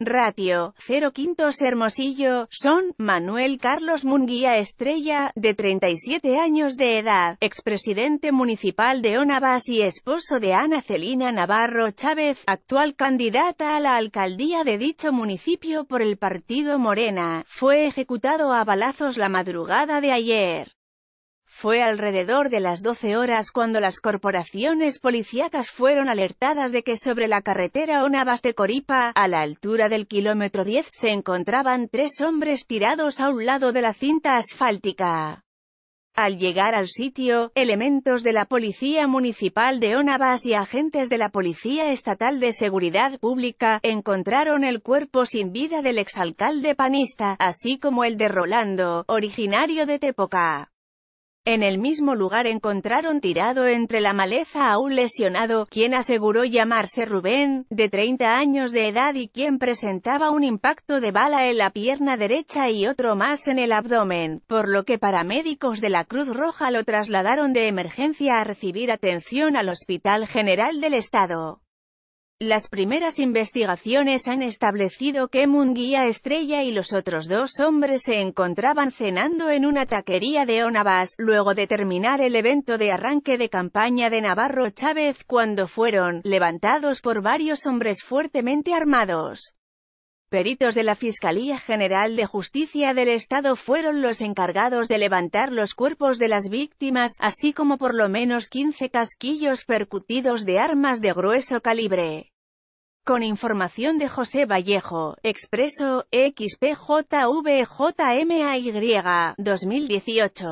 Ratio, 0 quintos Hermosillo, son, Manuel Carlos Munguía Estrella, de 37 años de edad, expresidente municipal de Onabas y esposo de Ana Celina Navarro Chávez, actual candidata a la alcaldía de dicho municipio por el partido Morena, fue ejecutado a balazos la madrugada de ayer. Fue alrededor de las 12 horas cuando las corporaciones policiacas fueron alertadas de que sobre la carretera Onabas de Coripa, a la altura del kilómetro 10, se encontraban tres hombres tirados a un lado de la cinta asfáltica. Al llegar al sitio, elementos de la Policía Municipal de Onabas y agentes de la Policía Estatal de Seguridad Pública, encontraron el cuerpo sin vida del exalcalde panista, así como el de Rolando, originario de Tepoca. En el mismo lugar encontraron tirado entre la maleza a un lesionado, quien aseguró llamarse Rubén, de 30 años de edad y quien presentaba un impacto de bala en la pierna derecha y otro más en el abdomen, por lo que paramédicos de la Cruz Roja lo trasladaron de emergencia a recibir atención al Hospital General del Estado. Las primeras investigaciones han establecido que Munguía Estrella y los otros dos hombres se encontraban cenando en una taquería de Onabas, luego de terminar el evento de arranque de campaña de Navarro Chávez cuando fueron levantados por varios hombres fuertemente armados. Peritos de la Fiscalía General de Justicia del Estado fueron los encargados de levantar los cuerpos de las víctimas, así como por lo menos 15 casquillos percutidos de armas de grueso calibre. Con información de José Vallejo, Expreso, XPJVJMAY, 2018.